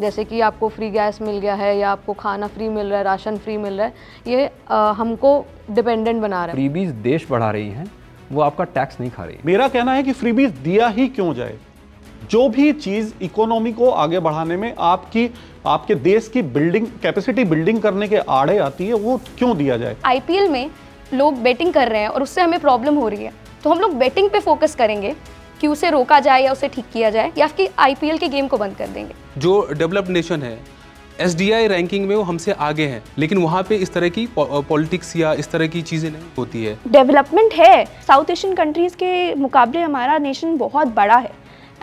जैसे कि आपको फ्री गैस मिल गया है या आपको खाना फ्री मिल रहा है राशन फ्री मिल रहा है ये आ, हमको डिपेंडेंट बना रहा है फ्रीबीज देश बढ़ा रही हैं वो आपका टैक्स नहीं खा रही मेरा कहना है कि फ्रीबीज दिया ही क्यों जाए जो भी चीज़ इकोनॉमी को आगे बढ़ाने में आपकी आपके देश की बिल्डिंग कैपेसिटी बिल्डिंग करने के आड़े आती है वो क्यों दिया जाए आई में लोग बेटिंग कर रहे हैं और उससे हमें प्रॉब्लम हो रही है तो हम लोग बेटिंग पे फोकस करेंगे कि उसे रोका जाए या उसे ठीक किया जाए या कि आईपीएल के गेम को बंद कर देंगे जो डेवलप्ड नेशन है एस रैंकिंग में वो हमसे आगे हैं लेकिन वहाँ पे इस तरह की पॉलिटिक्स या इस तरह की चीज़ें नहीं होती है डेवलपमेंट है साउथ एशियन कंट्रीज़ के मुकाबले हमारा नेशन बहुत बड़ा है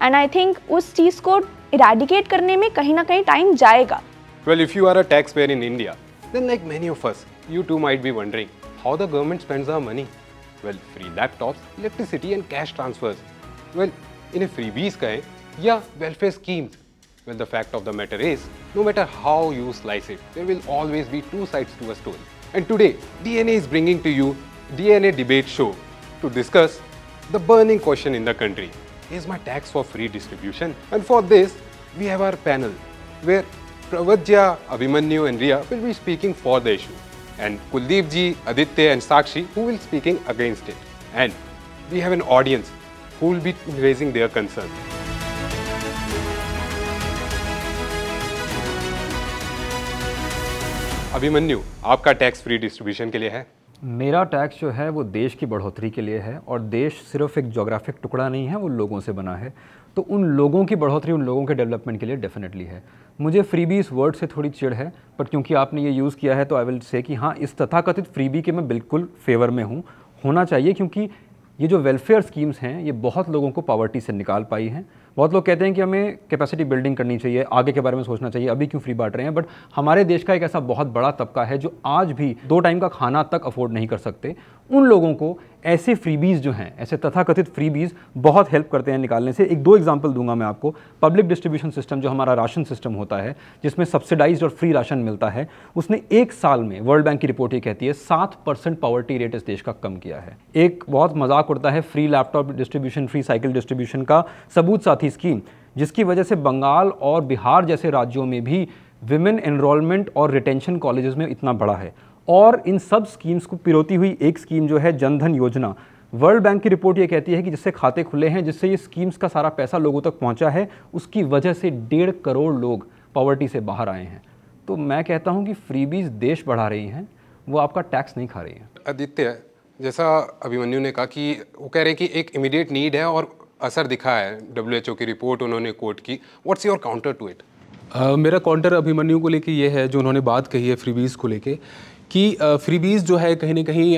एंड आई थिंक उस चीज़ को इराडिकेट करने में कहीं ना कहीं टाइम जाएगा well if you are a taxpayer in India then like many of us you too might be wondering how the government spends our money well free laptops electricity and cash transfers well, in इन्हें freebies कहें या welfare schemes. Well, the fact of the matter is, no matter how you slice it, there will always be two sides to a story. And today, DNA is bringing to you DNA Debate Show to discuss the burning question in the country. Is my tax for free distribution? And for this, we have our panel where Pravadya, Abhimanyu and Ria will be speaking for the issue and Kuldeep ji, Aditya and Sakshi who will be speaking against it. And we have an audience who will be raising their concern. Abhimanyu आपका tax free distribution के लिए है मेरा tax जो है वो देश की बढ़ोतरी के लिए है और देश सिर्फ एक जोग्राफिक टुकड़ा नहीं है वो लोगों से बना है तो उन लोगों की बढ़ोतरी उन लोगों के डेवलपमेंट के लिए डेफिनेटली है मुझे फ्रीबी इस वर्ड से थोड़ी चिड़ है पर क्योंकि आपने ये यूज़ किया है तो आई विल से कि हाँ इस तथाकथित फ्रीबी के मैं बिल्कुल फेवर में हूँ होना चाहिए क्योंकि ये जो वेलफेयर स्कीम्स हैं ये बहुत लोगों को पावर्टी से निकाल पाई हैं बहुत लोग कहते हैं कि हमें कैपेसिटी बिल्डिंग करनी चाहिए आगे के बारे में सोचना चाहिए अभी क्यों फ्री बांट रहे हैं बट हमारे देश का एक ऐसा बहुत बड़ा तबका है जो आज भी दो टाइम का खाना तक अफोर्ड नहीं कर सकते उन लोगों को ऐसे फ्रीबीज़ जो हैं ऐसे तथाकथित फ्रीबीज़ बहुत हेल्प करते हैं निकालने से एक दो एग्जांपल दूंगा मैं आपको पब्लिक डिस्ट्रीब्यूशन सिस्टम जो हमारा राशन सिस्टम होता है जिसमें सब्सिडाइज और फ्री राशन मिलता है उसने एक साल में वर्ल्ड बैंक की रिपोर्ट ये कहती है सात परसेंट पॉवर्टी रेट इस देश का कम किया है एक बहुत मजाक उड़ता है free laptop distribution free cycle distribution का सबूत साथी स्कीम जिसकी वजह से बंगाल और बिहार जैसे राज्यों में भी विमेन एनरोलमेंट और रिटेंशन कॉलेजेस में इतना बड़ा है और इन सब स्कीम्स को पिरोती हुई एक स्कीम जो है जनधन योजना वर्ल्ड बैंक की रिपोर्ट ये कहती है कि जिससे खाते खुले हैं जिससे ये स्कीम्स का सारा पैसा लोगों तक पहुंचा है उसकी वजह से डेढ़ करोड़ लोग पॉवर्टी से बाहर आए हैं तो मैं कहता हूं कि फ्रीबीज देश बढ़ा रही हैं वो आपका टैक्स नहीं खा रही हैं आदित्य जैसा अभिमन्यु ने कहा कि वो कह रहे हैं कि एक इमीडिएट नीड है और असर दिखा है डब्ल्यू की रिपोर्ट उन्होंने कोर्ट की what's your counter to it मेरा काउंटर अभिमन्यु को लेके ये है जो उन्होंने बात कही है फ्रीबीज़ को लेके कि फ्रीबीज जो है कहीं ना कहीं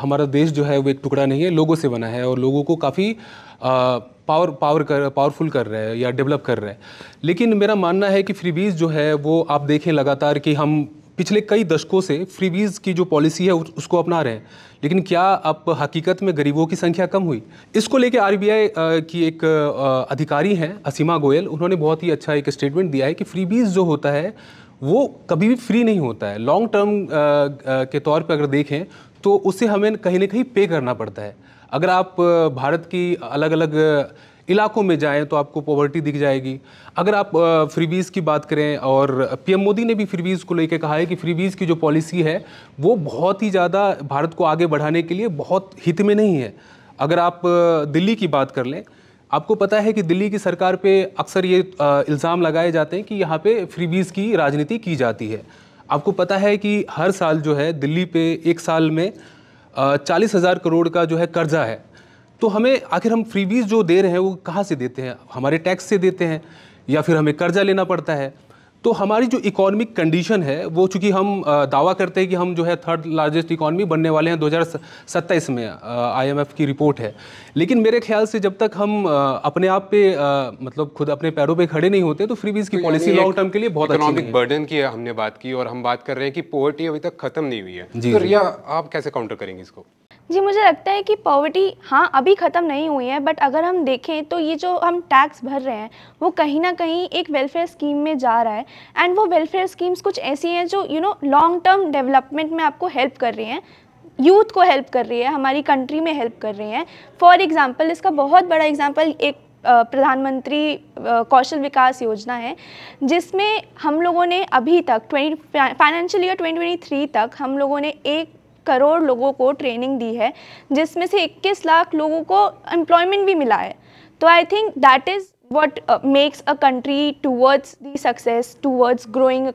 हमारा देश जो है वो एक टुकड़ा नहीं है लोगों से बना है और लोगों को काफ़ी पावर पावर कर पावरफुल कर रहे हैं या डेवलप कर रहे हैं लेकिन मेरा मानना है कि फ्रीबीज जो है वो आप देखें लगातार कि हम पिछले कई दशकों से फ्रीबीज की जो पॉलिसी है उसको अपना रहे हैं लेकिन क्या अब हकीकत में गरीबों की संख्या कम हुई इसको लेके आर की एक अधिकारी हैं असीमा गोयल उन्होंने बहुत ही अच्छा एक स्टेटमेंट दिया है कि फ्रीबीज जो होता है वो कभी भी फ्री नहीं होता है लॉन्ग टर्म के तौर पर अगर देखें तो उसे हमें कहीं ना कहीं पे करना पड़ता है अगर आप भारत की अलग अलग इलाकों में जाएं तो आपको पॉवर्टी दिख जाएगी अगर आप फ्रीबीज़ की बात करें और पीएम मोदी ने भी फ्रीबीज़ को लेकर कहा है कि फ्रीबीज़ की जो पॉलिसी है वो बहुत ही ज़्यादा भारत को आगे बढ़ाने के लिए बहुत हित में नहीं है अगर आप दिल्ली की बात कर लें आपको पता है कि दिल्ली की सरकार पे अक्सर ये इल्ज़ाम लगाए जाते हैं कि यहाँ पे फ्रीबीज़ की राजनीति की जाती है आपको पता है कि हर साल जो है दिल्ली पे एक साल में चालीस हज़ार करोड़ का जो है कर्जा है तो हमें आखिर हम फ्रीबीज़ जो दे रहे हैं वो कहाँ से देते हैं हमारे टैक्स से देते हैं या फिर हमें कर्जा लेना पड़ता है तो हमारी जो इकोनॉमिक कंडीशन है वो चूंकि हम दावा करते हैं कि हम जो है थर्ड लार्जेस्ट इकोनॉमी बनने वाले हैं दो में आईएमएफ की रिपोर्ट है लेकिन मेरे ख्याल से जब तक हम अपने आप पे मतलब खुद अपने पैरों पे खड़े नहीं होते तो फ्री बीज की तो पॉलिसी लॉन्ग टर्म के लिए बहुत इकोनॉमिक बर्डन की हमने बात की और हम बात कर रहे हैं कि पोवर्टी अभी तक खत्म नहीं हुई है तो रिया आप कैसे काउंटर करेंगे इसको जी मुझे लगता है कि पॉवर्टी हाँ अभी ख़त्म नहीं हुई है बट अगर हम देखें तो ये जो हम टैक्स भर रहे हैं वो कहीं ना कहीं एक वेलफेयर स्कीम में जा रहा है एंड वो वेलफेयर स्कीम्स कुछ ऐसी हैं जो you know long term development में आपको हेल्प कर रही हैं यूथ को हेल्प कर रही है हमारी कंट्री में हेल्प कर रही हैं फॉर एग्ज़ाम्पल इसका बहुत बड़ा एग्ज़ाम्पल एक प्रधानमंत्री कौशल विकास योजना है जिसमें हम लोगों ने अभी तक ट्वेंटी फाइनेंशियल ईयर थ्री तक हम लोगों ने एक करोड़ लोगों को ट्रेनिंग दी है जिसमें से 21 लाख लोगों को एम्प्लॉयमेंट भी मिला है तो I think that is what makes a country towards the success towards growing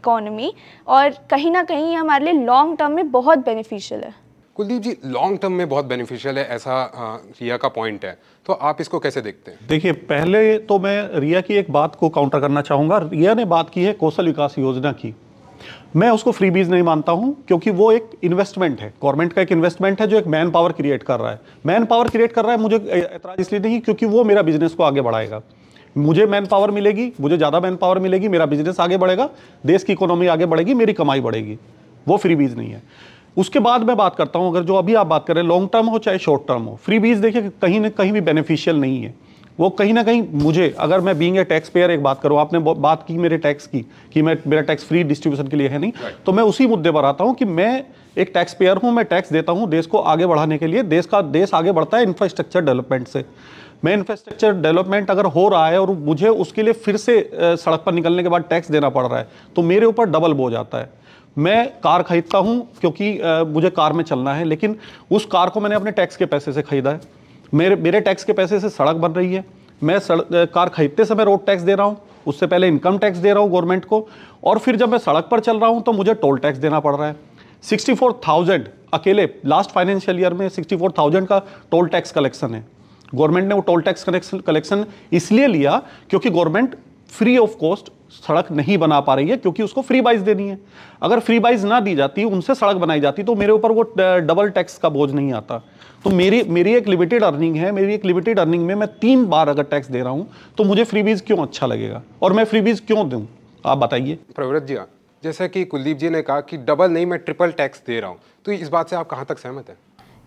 economy और कहीं ना कहीं ये हमारे लिए लॉन्ग टर्म में बहुत बेनिफिशियल है कुलदीप जी लॉन्ग टर्म में बहुत बेनिफिशियल है ऐसा आ, हाँ, रिया का पॉइंट है तो आप इसको कैसे देखते हैं देखिए पहले तो मैं रिया की एक बात को काउंटर करना चाहूँगा रिया ने बात की है कौशल विकास योजना की मैं उसको फ्री बीज नहीं मानता हूँ क्योंकि वो एक इन्वेस्टमेंट है गवर्नमेंट का एक इन्वेस्टमेंट है जो एक मैन पावर क्रिएट कर रहा है मैन पावर क्रिएट कर रहा है मुझे ऐतराज़ इसलिए नहीं क्योंकि वो मेरा बिजनेस को आगे बढ़ाएगा मुझे मैन पावर मिलेगी मुझे ज़्यादा मैन पावर मिलेगी मेरा बिजनेस आगे बढ़ेगा देश की इकोनॉमी आगे बढ़ेगी मेरी कमाई बढ़ेगी वो फ्री बीज नहीं है उसके बाद मैं बात करता हूँ अगर जो अभी आप बात करें लॉन्ग टर्म हो चाहे शॉर्ट टर्म हो फ्री बीज देखिए कहीं ना कहीं भी बेनिफिशियल नहीं है वो कहीं ना कहीं मुझे अगर मैं बींग ए टैक्स पेयर एक बात करूँ आपने बात की मेरे टैक्स की कि मैं मेरा टैक्स फ्री डिस्ट्रीब्यूशन के लिए है नहीं right. तो मैं उसी मुद्दे पर आता हूँ कि मैं एक टैक्स पेयर हूँ मैं टैक्स देता हूँ देश को आगे बढ़ाने के लिए देश का देश आगे बढ़ता है इंफ्रास्ट्रक्चर डेवलपमेंट से मैं इंफ्रास्ट्रक्चर डेवलपमेंट अगर हो रहा है और मुझे उसके लिए फिर से सड़क पर निकलने के बाद टैक्स देना पड़ रहा है तो मेरे ऊपर डबल बोझ आता है मैं कार खरीदता हूँ क्योंकि मुझे कार में चलना है लेकिन उस कार को मैंने अपने टैक्स के पैसे से खरीदा है मेरे मेरे टैक्स के पैसे से सड़क बन रही है मैं सड़क कार खरीदते समय रोड टैक्स दे रहा हूँ उससे पहले इनकम टैक्स दे रहा हूँ गवर्नमेंट को और फिर जब मैं सड़क पर चल रहा हूँ तो मुझे टोल टैक्स देना पड़ रहा है 64,000 अकेले लास्ट फाइनेंशियल ईयर में 64,000 का टोल टैक्स कलेक्शन है गवर्नमेंट ने वो टोल टैक्स कलेक्शन कलेक्शन इसलिए लिया क्योंकि गवर्नमेंट फ्री ऑफ कॉस्ट सड़क नहीं बना पा रही है क्योंकि उसको फ्री बाइज देनी है अगर फ्री बाइज ना दी जाती उनसे सड़क बनाई जाती तो मेरे ऊपर वो डबल टैक्स का बोझ नहीं आता तो मेरी मेरी एक लिमिटेड अर्निंग है मेरी एक लिमिटेड अर्निंग में मैं तीन बार अगर टैक्स दे रहा हूँ तो मुझे फ्रीबीज क्यों अच्छा लगेगा और मैं फ्रीबीज क्यों दूँ आप बताइए प्रवृत्त जी हाँ, जैसे कि कुलदीप जी ने कहा कि डबल नहीं मैं ट्रिपल टैक्स दे रहा हूँ तो इस बात से आप कहाँ तक सहमत हैं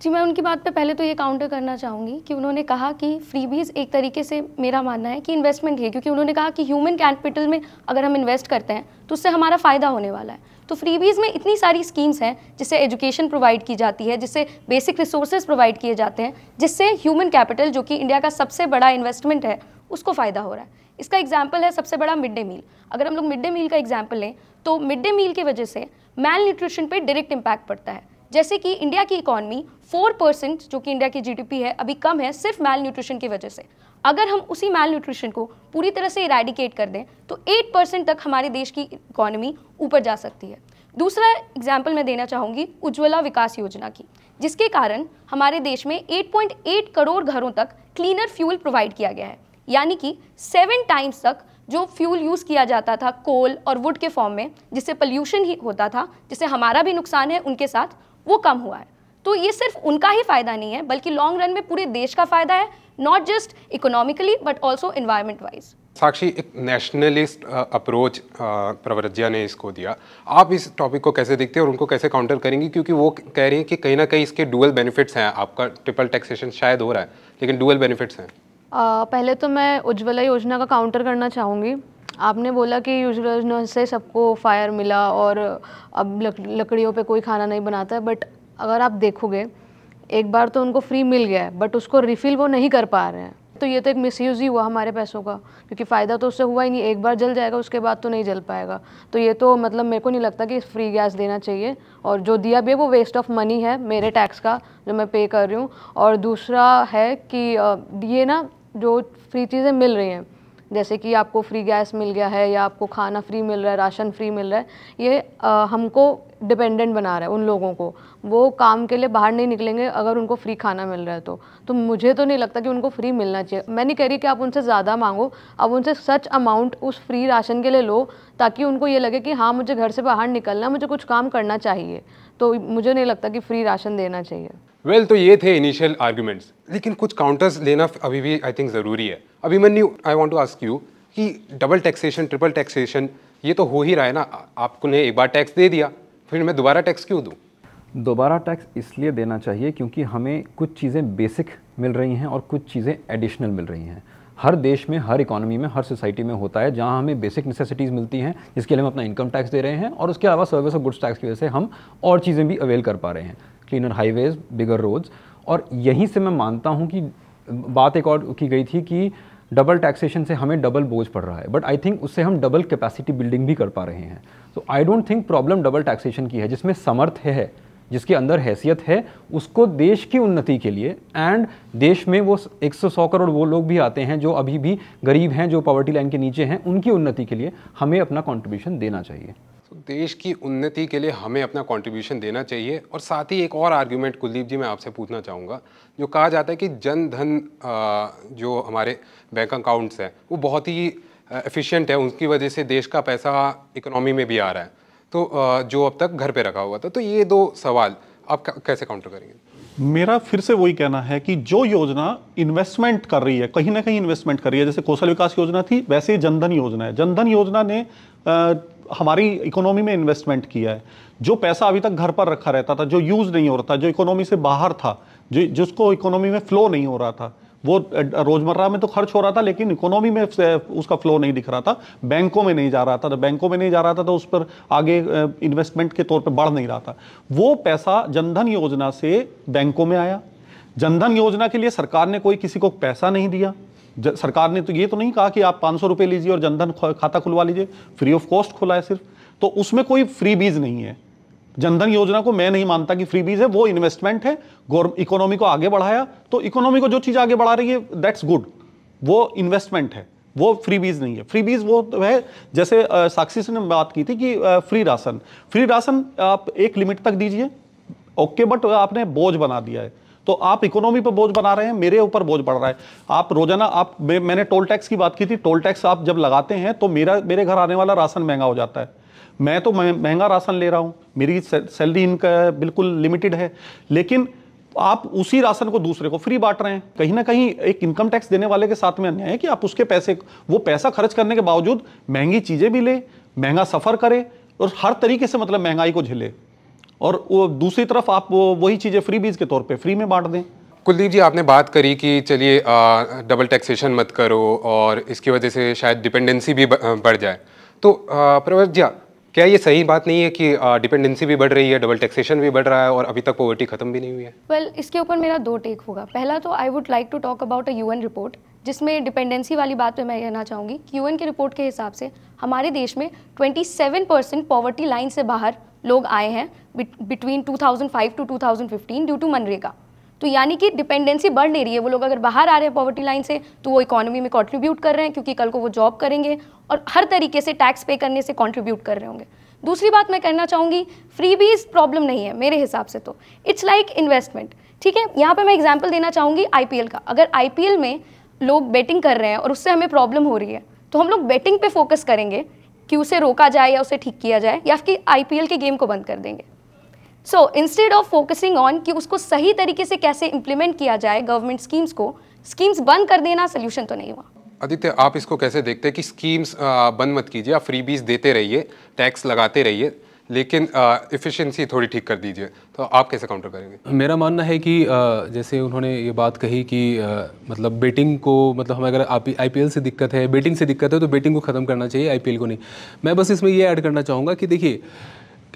जी मैं उनकी बात पे पहले तो ये काउंटर करना चाहूँगी कि उन्होंने कहा कि फ्रीबीज एक तरीके से मेरा मानना है कि इन्वेस्टमेंट है क्योंकि उन्होंने कहा कि ह्यूमन कैपिटल में अगर हम इन्वेस्ट करते हैं तो उससे हमारा फ़ायदा होने वाला है तो फ्रीबीज़ में इतनी सारी स्कीम्स हैं जिससे एजुकेशन प्रोवाइड की जाती है जिससे बेसिक रिसोर्सेज प्रोवाइड किए जाते हैं जिससे ह्यूमन कैपिटल जो कि इंडिया का सबसे बड़ा इन्वेस्टमेंट है उसको फ़ायदा हो रहा है इसका एग्जाम्पल है सबसे बड़ा मिड डे मील अगर हम लोग मिड डे मील का एग्जाम्पल लें तो मिड डे मील की वजह से मैल न्यूट्रिशन पर डायरेक्ट इम्पैक्ट पड़ता है जैसे कि इंडिया की इकॉनमी फोर परसेंट जो कि इंडिया की जीडीपी है अभी कम है सिर्फ मैल न्यूट्रिशन की वजह से अगर हम उसी मैल न्यूट्रिशन को पूरी तरह से इरेडिकेट कर दें तो एट परसेंट तक हमारे देश की इकॉनमी ऊपर जा सकती है दूसरा एग्जाम्पल मैं देना चाहूँगी उज्ज्वला विकास योजना की जिसके कारण हमारे देश में 8.8 करोड़ घरों तक क्लीनर फ्यूल प्रोवाइड किया गया है यानी कि सेवन टाइम्स तक जो फ्यूल यूज़ किया जाता था कोल और वुड के फॉर्म में जिससे पल्यूशन ही होता था जिससे हमारा भी नुकसान है उनके साथ वो कम हुआ है तो ये सिर्फ उनका ही फ़ायदा नहीं है बल्कि लॉन्ग रन में पूरे देश का फ़ायदा है not just economically but also environment wise Sakshi एक नेशनलिस्ट अप्रोच प्रवरज्या ने इसको दिया आप इस टॉपिक को कैसे देखते हैं और उनको कैसे काउंटर करेंगी क्योंकि वो कह रही हैं कि कहीं ना कहीं इसके डुअल बेनिफिट्स हैं आपका ट्रिपल टैक्सेशन शायद हो रहा है लेकिन डुअल बेनिफिट्स हैं पहले तो मैं उज्ज्वला योजना का काउंटर करना चाहूँगी आपने बोला कि यूजर से सबको फायर मिला और अब लक, लकड़ियों पे कोई खाना नहीं बनाता है बट अगर आप देखोगे एक बार तो उनको फ्री मिल गया है बट उसको रिफ़िल वो नहीं कर पा रहे हैं तो ये तो एक मिस ही हुआ हमारे पैसों का क्योंकि फ़ायदा तो उससे हुआ ही नहीं एक बार जल जाएगा उसके बाद तो नहीं जल पाएगा तो ये तो मतलब मेरे को नहीं लगता कि फ्री गैस देना चाहिए और जो दिया भी है वो वेस्ट ऑफ मनी है मेरे टैक्स का जो मैं पे कर रही हूँ और दूसरा है कि ये ना जो फ्री चीज़ें मिल रही हैं जैसे कि आपको फ्री गैस मिल गया है या आपको खाना फ्री मिल रहा है राशन फ्री मिल रहा है ये हमको डिपेंडेंट बना रहा है उन लोगों को वो काम के लिए बाहर नहीं निकलेंगे अगर उनको फ्री खाना मिल रहा है तो तो मुझे तो नहीं लगता कि उनको फ्री मिलना चाहिए मैं नहीं कह रही कि आप उनसे ज़्यादा मांगो अब उनसे सच अमाउंट उस फ्री राशन के लिए लो ताकि उनको ये लगे कि हाँ मुझे घर से बाहर निकलना मुझे कुछ काम करना चाहिए तो मुझे नहीं लगता कि फ्री राशन देना चाहिए वेल well, तो ये थे इनिशियल आर्ग्यूमेंट्स लेकिन कुछ काउंटर्स लेना अभी भी आई थिंक ज़रूरी है अभी Abhimanyu I want to ask you कि डबल टैक्सेशन ट्रिपल टैक्सेशन ये तो हो ही रहा है ना आपने एक बार टैक्स दे दिया फिर मैं दोबारा टैक्स क्यों दूँ दोबारा टैक्स इसलिए देना चाहिए क्योंकि हमें कुछ चीज़ें बेसिक मिल रही हैं और कुछ चीज़ें एडिशनल मिल रही हैं हर देश में हर इकोनॉमी में हर सोसाइटी में होता है जहां हमें बेसिक नेसेसिटीज़ मिलती हैं जिसके लिए हम अपना इनकम टैक्स दे रहे हैं और उसके अलावा सर्विस और गुड्स टैक्स की वजह से हम और चीज़ें भी अवेल कर पा रहे हैं क्लीनर हाईवेज़ बिगर रोड्स और यहीं से मैं मानता हूँ कि बात एक और की गई थी कि डबल टैक्सेशन से हमें डबल बोझ पड़ रहा है बट आई थिंक उससे हम डबल कैपेसिटी बिल्डिंग भी कर पा रहे हैं तो I don't think problem double taxation की है जिसमें समर्थ है जिसके अंदर हैसियत है उसको देश की उन्नति के लिए एंड देश में वो एक सौ करोड़ वो लोग भी आते हैं जो अभी भी गरीब हैं जो पॉवर्टी लाइन के नीचे हैं उनकी उन्नति के लिए हमें अपना कॉन्ट्रीब्यूशन देना चाहिए तो देश की उन्नति के लिए हमें अपना कंट्रीब्यूशन देना चाहिए और साथ ही एक और आर्ग्यूमेंट कुलदीप जी मैं आपसे पूछना चाहूँगा जो कहा जाता है कि जन धन जो हमारे बैंक अकाउंट्स हैं वो बहुत ही एफिशिएंट है उनकी वजह से देश का पैसा इकोनॉमी में भी आ रहा है तो जो अब तक घर पे रखा हुआ था तो ये दो सवाल आप कैसे काउंटर करेंगे मेरा फिर से वही कहना है कि जो योजना इन्वेस्टमेंट कर रही है कहीं ना कहीं इन्वेस्टमेंट कर रही है जैसे कौशल विकास योजना थी वैसे ही जनधन योजना है जनधन योजना ने आ, हमारी इकोनॉमी में इन्वेस्टमेंट किया है जो पैसा अभी तक घर पर रखा रहता था जो यूज़ नहीं हो रहा था जो इकोनॉमी से बाहर था जो जिसको इकोनॉमी में फ्लो नहीं हो रहा था वो रोजमर्रा में तो खर्च हो रहा था लेकिन इकोनॉमी में उसका फ्लो नहीं दिख रहा था बैंकों में नहीं जा रहा था तो बैंकों में नहीं जा रहा था तो उस पर आगे इन्वेस्टमेंट के तौर पर बढ़ नहीं रहा था वो पैसा जनधन योजना से बैंकों में आया जनधन योजना के लिए सरकार ने कोई किसी को पैसा नहीं दिया सरकार ने तो ये तो नहीं कहा कि आप पाँच सौ रुपये लीजिए और जनधन खाता खुलवा लीजिए फ्री ऑफ कॉस्ट खुला है सिर्फ तो उसमें कोई फ्री बीज नहीं है जनधन योजना को मैं नहीं मानता कि फ्रीबीज है वो इन्वेस्टमेंट है इकोनॉमी को आगे बढ़ाया तो इकोनॉमी को जो चीज़ आगे बढ़ा रही है दैट्स गुड वो इन्वेस्टमेंट है वो फ्री बीज नहीं है फ्री बीज वो तो है जैसे साक्षी से ने बात की थी कि फ्री राशन फ्री राशन आप एक लिमिट तक दीजिए ओके बट आपने बोझ बना दिया है तो आप इकोनॉमी पर बोझ बना रहे हैं मेरे ऊपर बोझ बढ़ रहा है आप रोजाना आप मैं, मैंने टोल टैक्स की बात की थी टोल टैक्स आप जब लगाते हैं तो मेरा मेरे घर आने वाला राशन महंगा हो जाता है मैं तो महंगा राशन ले रहा हूँ मेरी सैलरी इनका बिल्कुल लिमिटेड है लेकिन आप उसी राशन को दूसरे को फ्री बांट रहे हैं कहीं ना कहीं एक इनकम टैक्स देने वाले के साथ में अन्याय है कि आप उसके पैसे वो पैसा खर्च करने के बावजूद महंगी चीज़ें भी लें महंगा सफ़र करें और हर तरीके से मतलब महंगाई को झेले और वो दूसरी तरफ आप वो वही चीज़ें फ्री बीज के तौर पे फ्री में बांट दें कुलदीप जी आपने बात करी कि चलिए डबल टैक्सेशन मत करो और इसकी वजह से शायद डिपेंडेंसी भी बढ़ जाए तो प्रवर जी क्या ये सही बात नहीं है कि डिपेंडेंसी भी बढ़ रही है डबल टैक्सेशन भी बढ़ रहा है और अभी तक पॉवर्टी खत्म भी नहीं हुई है वेल well, इसके ऊपर मेरा दो टेक होगा पहला तो I would like to talk about a UN report जिसमें डिपेंडेंसी वाली बात पे मैं कहना चाहूँगी कि यूएन के रिपोर्ट के हिसाब से हमारे देश में ट्वेंटी परसेंट पॉवर्टी लाइन से बाहर लोग आए हैं between 2005 to two thousand due to मनरेगा तो यानी कि डिपेंडेंसी बढ़ नहीं रही है वो लोग अगर बाहर आ रहे हैं पॉवर्टी लाइन से तो वो इकोनॉमी में कॉन्ट्रीब्यूट कर रहे हैं क्योंकि कल को वो जॉब करेंगे और हर तरीके से टैक्स पे करने से कॉन्ट्रीब्यूट कर रहे होंगे दूसरी बात मैं कहना चाहूँगी फ्री बीज प्रॉब्लम नहीं है मेरे हिसाब से तो इट्स लाइक इन्वेस्टमेंट ठीक है यहाँ पर मैं एग्जाम्पल देना चाहूँगी आई का अगर आई में लोग बेटिंग कर रहे हैं और उससे हमें प्रॉब्लम हो रही है तो हम लोग बेटिंग पे फोकस करेंगे कि उसे रोका जाए या उसे ठीक किया जाए या फिर आईपीएल के गेम को बंद कर देंगे so instead of focusing on कि उसको सही तरीके से कैसे इम्प्लीमेंट किया जाए गवर्नमेंट स्कीम्स को स्कीम्स बंद कर देना सोल्यूशन तो नहीं हुआ आदित्य आप इसको कैसे देखते हैं कि स्कीम्स बंद मत कीजिए आप फ्री बीज देते रहिए टैक्स लगाते रहिए लेकिन इफ़िशेंसी थोड़ी ठीक कर दीजिए तो आप कैसे काउंटर करेंगे मेरा मानना है कि आ, जैसे उन्होंने ये बात कही कि आ, मतलब बेटिंग को मतलब हमें अगर आईपीएल से दिक्कत है बेटिंग से दिक्कत है तो बेटिंग को ख़त्म करना चाहिए आईपीएल को नहीं मैं बस इसमें ये ऐड करना चाहूँगा कि देखिए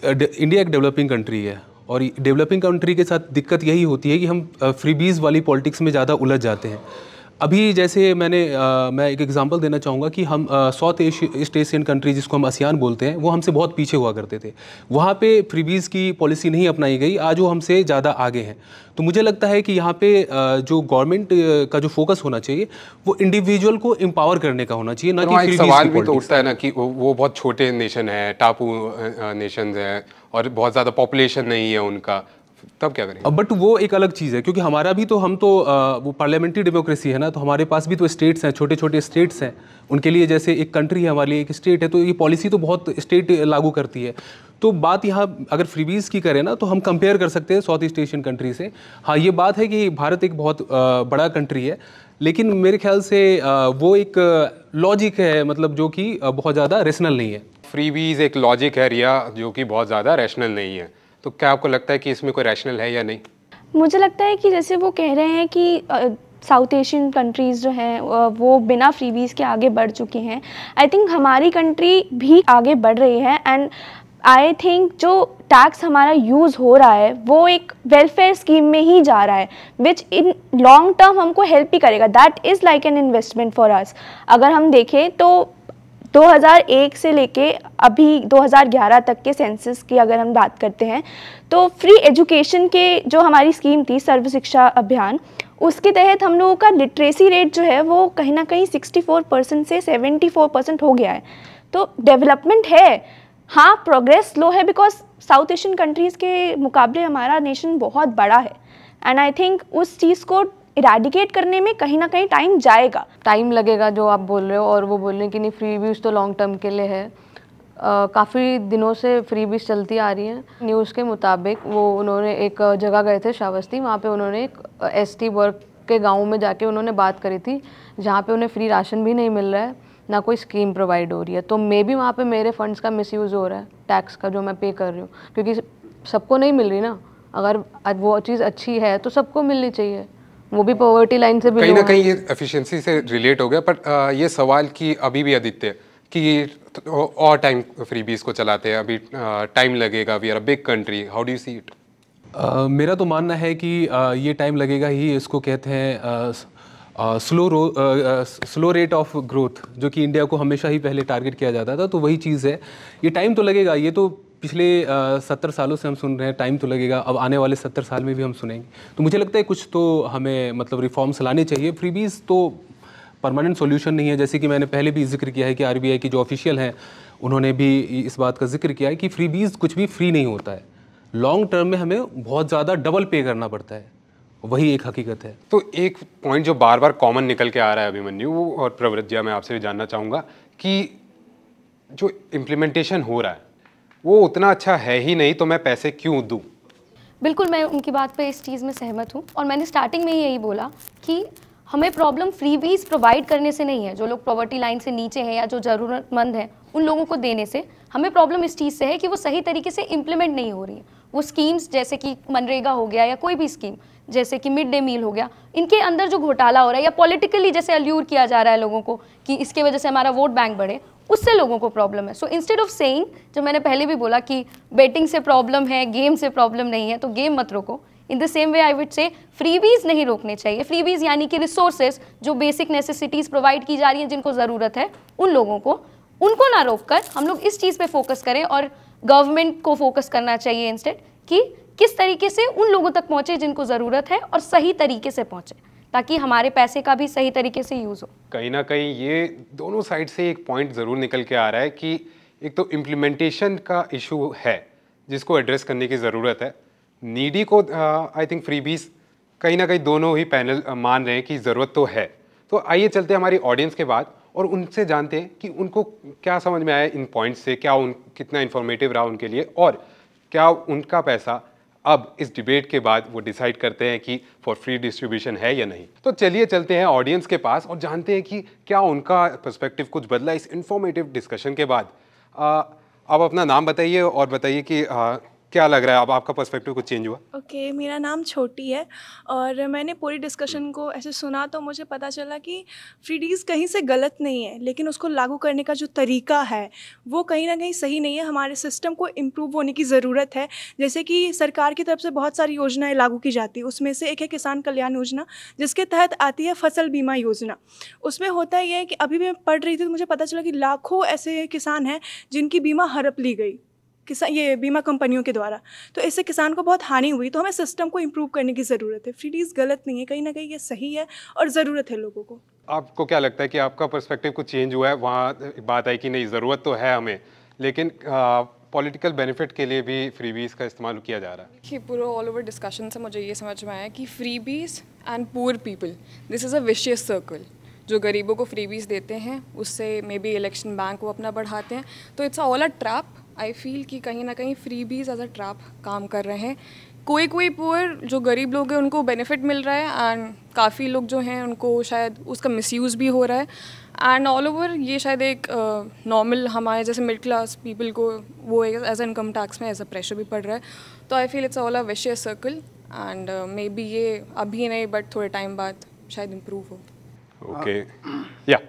इंडिया एक डेवलपिंग कंट्री है और डेवलपिंग कंट्री के साथ दिक्कत यही होती है कि हम फ्रीबीज़ वाली पॉलिटिक्स में ज़्यादा उलझ जाते हैं अभी जैसे मैंने आ, मैं एक एग्जांपल देना चाहूँगा कि हम साउथ ईस्ट एशियन कंट्री जिसको हम आसियान बोलते हैं वो हमसे बहुत पीछे हुआ करते थे वहाँ पे फ्रीबीज़ की पॉलिसी नहीं अपनाई गई आज वो हमसे ज़्यादा आगे हैं तो मुझे लगता है कि यहाँ पे आ, जो गवर्नमेंट का जो फोकस होना चाहिए वो इंडिविजुअल को एम्पावर करने का होना चाहिए ना कि सवाल भी तो उठता है ना कि वो बहुत छोटे नेशन है टापू नेशन हैं और बहुत ज़्यादा पॉपुलेशन नहीं है उनका तब क्या करें बट वो एक अलग चीज़ है क्योंकि हमारा भी तो हम तो आ, वो पार्लियामेंट्री डेमोक्रेसी है ना तो हमारे पास भी तो स्टेट्स हैं छोटे छोटे स्टेट्स हैं उनके लिए जैसे एक कंट्री है हमारे लिए एक स्टेट है तो ये पॉलिसी तो बहुत स्टेट लागू करती है तो बात यहाँ अगर फ्रीबीज़ की करें ना तो हम कंपेयर कर सकते हैं साउथ ईस्ट एशियन कंट्री से हाँ ये बात है कि भारत एक बहुत बड़ा कंट्री है लेकिन मेरे ख्याल से वो एक लॉजिक है मतलब जो कि बहुत ज़्यादा रेशनल नहीं है फ्रीबीज़ एक लॉजिक है रिया जो कि बहुत ज़्यादा रेशनल नहीं है तो क्या आपको लगता है कि इसमें कोई रैशनल है या नहीं मुझे लगता है कि जैसे वो कह रहे हैं कि साउथ एशियन कंट्रीज़ जो हैं वो बिना फ्रीवीज के आगे बढ़ चुके हैं आई थिंक हमारी कंट्री भी आगे बढ़ रही है एंड आई थिंक जो टैक्स हमारा यूज़ हो रहा है वो एक वेलफेयर स्कीम में ही जा रहा है विच इन लॉन्ग टर्म हमको हेल्प ही करेगा that is like an investment for us अगर हम देखें तो 2001 से लेके अभी 2011 तक के सेंसस की अगर हम बात करते हैं तो फ्री एजुकेशन के जो हमारी स्कीम थी सर्व शिक्षा अभियान उसके तहत हम लोगों का लिटरेसी रेट जो है वो कहीं ना कहीं 64 परसेंट से 74 परसेंट हो गया है तो डेवलपमेंट है हाँ प्रोग्रेस लो है बिकॉज साउथ एशियन कंट्रीज़ के मुकाबले हमारा नेशन बहुत बड़ा है एंड आई थिंक उस चीज़ को इराडिकेट करने में कहीं ना कहीं टाइम जाएगा टाइम लगेगा जो आप बोल रहे हो और वो बोल रहे हैं कि नहीं फ्री व्यूज़ तो लॉन्ग टर्म के लिए है काफ़ी दिनों से फ्री बीज चलती आ रही हैं न्यूज़ के मुताबिक वो उन्होंने एक जगह गए थे श्रावस्ती वहाँ पे उन्होंने एक एस वर्ग के गाँव में जाके उन्होंने बात करी थी जहाँ पे उन्हें फ्री राशन भी नहीं मिल रहा है ना कोई स्कीम प्रोवाइड हो रही है तो मे भी वहाँ पर मेरे फंड्स का मिस हो रहा है टैक्स का जो मैं पे कर रही हूँ क्योंकि सबको नहीं मिल रही ना अगर वो चीज़ अच्छी है तो सबको मिलनी चाहिए वो भी पॉवर्टी लाइन से भी कहीं ना कहीं ये एफिशिएंसी से रिलेट हो गया पर uh, ये सवाल कि अभी भी आदित्य कि तो और टाइम फ्री बीस को चलाते हैं अभी टाइम uh, लगेगा we are a big country how do you see it मेरा तो मानना है कि uh, ये टाइम लगेगा ही इसको कहते हैं स्लो रो स्लो रेट ऑफ ग्रोथ जो कि इंडिया को हमेशा ही पहले टारगेट किया जाता था तो वही चीज़ है ये टाइम तो लगेगा ये तो पिछले सत्तर सालों से हम सुन रहे हैं टाइम तो लगेगा अब आने वाले सत्तर साल में भी हम सुनेंगे तो मुझे लगता है कुछ तो हमें मतलब रिफॉर्म्स लाने चाहिए फ्रीबीज तो परमानेंट सोल्यूशन नहीं है जैसे कि मैंने पहले भी जिक्र किया है कि आरबीआई की जो ऑफिशियल हैं उन्होंने भी इस बात का जिक्र किया है कि फ्रीबीज कुछ भी फ्री नहीं होता है लॉन्ग टर्म में हमें बहुत ज़्यादा डबल पे करना पड़ता है वही एक हकीकत है तो एक पॉइंट जो बार बार कॉमन निकल के आ रहा है अभिमन्यु और प्रवृत्तिया मैं आपसे भी जानना चाहूँगा कि जो इम्प्लीमेंटेशन हो रहा है वो उतना अच्छा है ही नहीं तो मैं पैसे क्यों दूँ बिल्कुल मैं उनकी बात पर इस चीज़ में सहमत हूँ और मैंने स्टार्टिंग में ही यही बोला कि हमें प्रॉब्लम फ्रीबीज प्रोवाइड करने से नहीं है जो लोग प्रॉवर्टी लाइन से नीचे हैं या जो ज़रूरतमंद हैं उन लोगों को देने से हमें प्रॉब्लम इस चीज़ से है कि वो सही तरीके से इम्प्लीमेंट नहीं हो रही है वो स्कीम्स जैसे कि मनरेगा हो गया या कोई भी स्कीम जैसे कि मिड डे मील हो गया इनके अंदर जो घोटाला हो रहा है या पॉलिटिकली जैसे अल्यूर किया जा रहा है लोगों को कि इसके वजह से हमारा वोट बैंक बढ़े उससे लोगों को प्रॉब्लम है सो इंस्टेड ऑफ सेइंग जो मैंने पहले भी बोला कि बेटिंग से प्रॉब्लम है गेम से प्रॉब्लम नहीं है तो गेम मत रोको in the same way I would say freebies नहीं रोकने चाहिए फ्रीबीज यानी कि रिसोर्सेज जो बेसिक नेसेसिटीज़ प्रोवाइड की जा रही हैं जिनको ज़रूरत है उन लोगों को उनको ना रोक कर हम लोग इस चीज़ पे फोकस करें और गवर्नमेंट को फोकस करना चाहिए इंस्टेड कि किस तरीके से उन लोगों तक पहुँचे जिनको ज़रूरत है और सही तरीके से पहुँचे ताकि हमारे पैसे का भी सही तरीके से यूज़ हो कहीं ना कहीं ये दोनों साइड से एक पॉइंट ज़रूर निकल के आ रहा है कि एक तो इम्प्लीमेंटेशन का इशू है जिसको एड्रेस करने की ज़रूरत है नीडी को आई थिंक फ्री बीस कहीं ना कहीं दोनों ही पैनल मान रहे हैं कि ज़रूरत तो है तो आइए चलते हैं हमारी ऑडियंस के बाद और उनसे जानते हैं कि उनको क्या समझ में आया इन पॉइंट्स से क्या उन कितना इन्फॉर्मेटिव रहा उनके लिए और क्या उनका पैसा अब इस डिबेट के बाद वो डिसाइड करते हैं कि फॉर फ्री डिस्ट्रीब्यूशन है या नहीं तो चलिए चलते हैं ऑडियंस के पास और जानते हैं कि क्या उनका पर्सपेक्टिव कुछ बदला इस इन्फॉर्मेटिव डिस्कशन के बाद आ, आप अपना नाम बताइए और बताइए कि आ, क्या लग रहा है अब आपका पर्सपेक्टिव कुछ चेंज हुआ ओके okay, मेरा नाम छोटी है और मैंने पूरी डिस्कशन को ऐसे सुना तो मुझे पता चला कि फ्रीडीज़ कहीं से गलत नहीं है लेकिन उसको लागू करने का जो तरीका है वो कहीं ना कहीं सही नहीं है हमारे सिस्टम को इम्प्रूव होने की ज़रूरत है जैसे कि सरकार की तरफ से बहुत सारी योजनाएँ लागू की जाती है उसमें से एक है किसान कल्याण योजना जिसके तहत आती है फसल बीमा योजना उसमें होता यह है कि अभी मैं पढ़ रही थी तो मुझे पता चला कि लाखों ऐसे किसान हैं जिनकी बीमा हड़प ली गई किसान ये बीमा कंपनियों के द्वारा तो इससे किसान को बहुत हानि हुई तो हमें सिस्टम को इम्प्रूव करने की ज़रूरत है फ्रीडीज़ गलत नहीं है कहीं ना कहीं ये सही है और ज़रूरत है लोगों को आपको क्या लगता है कि आपका पर्सपेक्टिव कुछ चेंज हुआ है वहाँ बात आई कि नहीं ज़रूरत तो है हमें लेकिन पॉलिटिकल बेनिफिट के लिए भी फ्रीबीज का इस्तेमाल किया जा रहा है देखिए पूरा ऑल ओवर डिस्कशन से मुझे ये समझ में आया कि freebies and poor people this is a vicious circle जो गरीबों को फ्रीबीज देते हैं उससे मे बी इलेक्शन बैंक वो अपना बढ़ाते हैं तो it's all a trap I feel कि कहीं ना कहीं फ्री बीज एज अ ट्रैप काम कर रहे हैं कोई कोई पुअर जो गरीब लोग हैं उनको बेनिफिट मिल रहा है एंड काफ़ी लोग जो हैं उनको शायद उसका मिसयूज़ भी हो रहा है एंड ऑल ओवर ये शायद एक नॉर्मल uh, हमारे जैसे मिड क्लास पीपल को वो एज अ इनकम टैक्स में एज अ प्रेशर भी पड़ रहा है तो I feel it's all a vicious circle and maybe ये अभी नहीं बट थोड़े टाइम बाद शायद इम्प्रूव हो ओके या uh,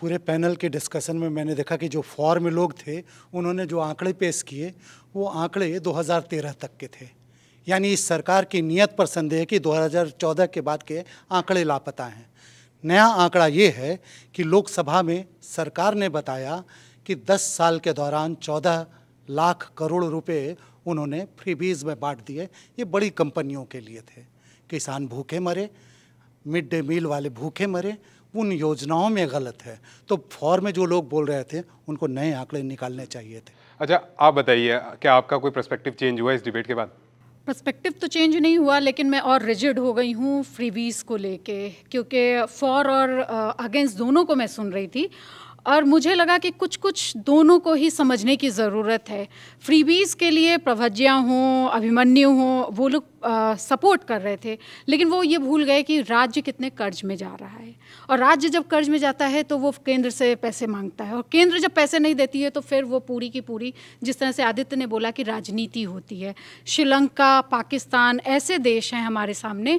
पूरे पैनल के डिस्कशन में मैंने देखा कि जो फॉर में लोग थे उन्होंने जो आंकड़े पेश किए वो आंकड़े 2013 तक के थे यानी इस सरकार की नीयत पर संदेह कि 2014 के बाद के आंकड़े लापता हैं नया आंकड़ा ये है कि लोकसभा में सरकार ने बताया कि 10 साल के दौरान 14 लाख करोड़ रुपए उन्होंने फ्री बीज में बांट दिए ये बड़ी कंपनियों के लिए थे किसान भूखे मरे मिड डे मील वाले भूखे मरे उन योजनाओं में गलत है तो फॉर में जो लोग बोल रहे थे उनको नए आंकड़े निकालने चाहिए थे अच्छा आप बताइए क्या आपका कोई प्रस्पेक्टिव चेंज हुआ इस डिबेट के बाद प्रस्पेक्टिव तो चेंज नहीं हुआ लेकिन मैं और रिजिड हो गई हूँ फ्रीबीज़ को लेके क्योंकि फॉर और अगेंस्ट uh, दोनों को मैं सुन रही थी और मुझे लगा कि कुछ कुछ दोनों को ही समझने की ज़रूरत है फ्रीबीज़ के लिए प्रभज्या हों अभिमन्यु हों वो लोग सपोर्ट कर रहे थे लेकिन वो ये भूल गए कि राज्य कितने कर्ज में जा रहा है और राज्य जब कर्ज में जाता है तो वो केंद्र से पैसे मांगता है और केंद्र जब पैसे नहीं देती है तो फिर वो पूरी की पूरी जिस तरह से आदित्य ने बोला कि राजनीति होती है श्रीलंका पाकिस्तान ऐसे देश हैं हमारे सामने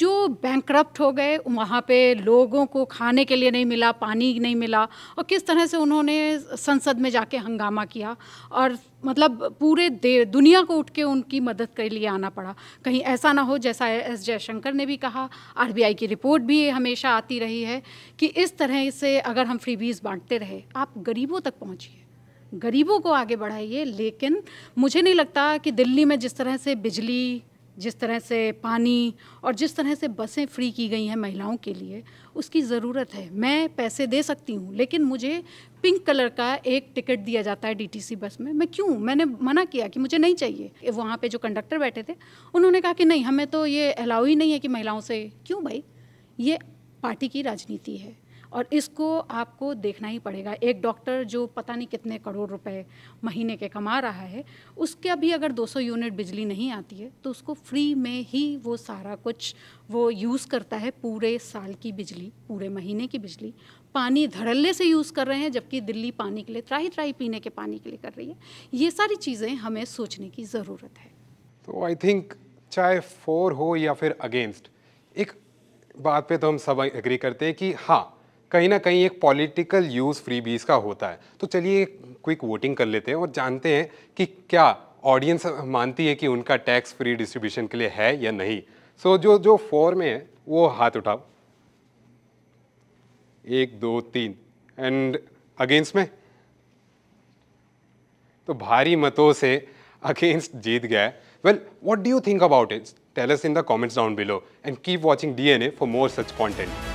जो बैंक हो गए वहाँ पर लोगों को खाने के लिए नहीं मिला पानी नहीं मिला और किस तरह से उन्होंने संसद में जाके हंगामा किया और मतलब पूरे दे दुनिया को उठ के उनकी मदद के लिए आना पड़ा कहीं ऐसा ना हो जैसा एस जयशंकर ने भी कहा आरबीआई की रिपोर्ट भी हमेशा आती रही है कि इस तरह से अगर हम फ्रीबीज़ बांटते रहे आप गरीबों तक पहुँचिए गरीबों को आगे बढ़ाइए लेकिन मुझे नहीं लगता कि दिल्ली में जिस तरह से बिजली जिस तरह से पानी और जिस तरह से बसें फ्री की गई हैं महिलाओं के लिए उसकी ज़रूरत है मैं पैसे दे सकती हूँ लेकिन मुझे पिंक कलर का एक टिकट दिया जाता है डीटीसी बस में मैं क्यों मैंने मना किया कि मुझे नहीं चाहिए वहाँ पे जो कंडक्टर बैठे थे उन्होंने कहा कि नहीं हमें तो ये अलाउ ही नहीं है कि महिलाओं से क्यों भाई ये पार्टी की राजनीति है और इसको आपको देखना ही पड़ेगा एक डॉक्टर जो पता नहीं कितने करोड़ रुपए महीने के कमा रहा है उसके अभी अगर 200 यूनिट बिजली नहीं आती है तो उसको फ्री में ही वो सारा कुछ वो यूज़ करता है पूरे साल की बिजली पूरे महीने की बिजली पानी धड़ल्ले से यूज़ कर रहे हैं जबकि दिल्ली पानी के लिए त्राही त्राही पीने के पानी के लिए कर रही है ये सारी चीज़ें हमें सोचने की ज़रूरत है तो आई थिंक चाहे फोर हो या फिर अगेंस्ट एक बात पे तो हम सब एग्री करते हैं कि हाँ कहीं ना कहीं एक पॉलिटिकल यूज़ फ्री बीज का होता है तो चलिए क्विक वोटिंग कर लेते हैं और जानते हैं कि क्या ऑडियंस मानती है कि उनका टैक्स फ्री डिस्ट्रीब्यूशन के लिए है या नहीं सो so, जो जो फोर में है वो हाथ उठाओ एक दो तीन एंड अगेंस्ट में तो भारी मतों से अगेंस्ट जीत गया well what do you think about it tell us in the comments down below and keep watching D N A for more such content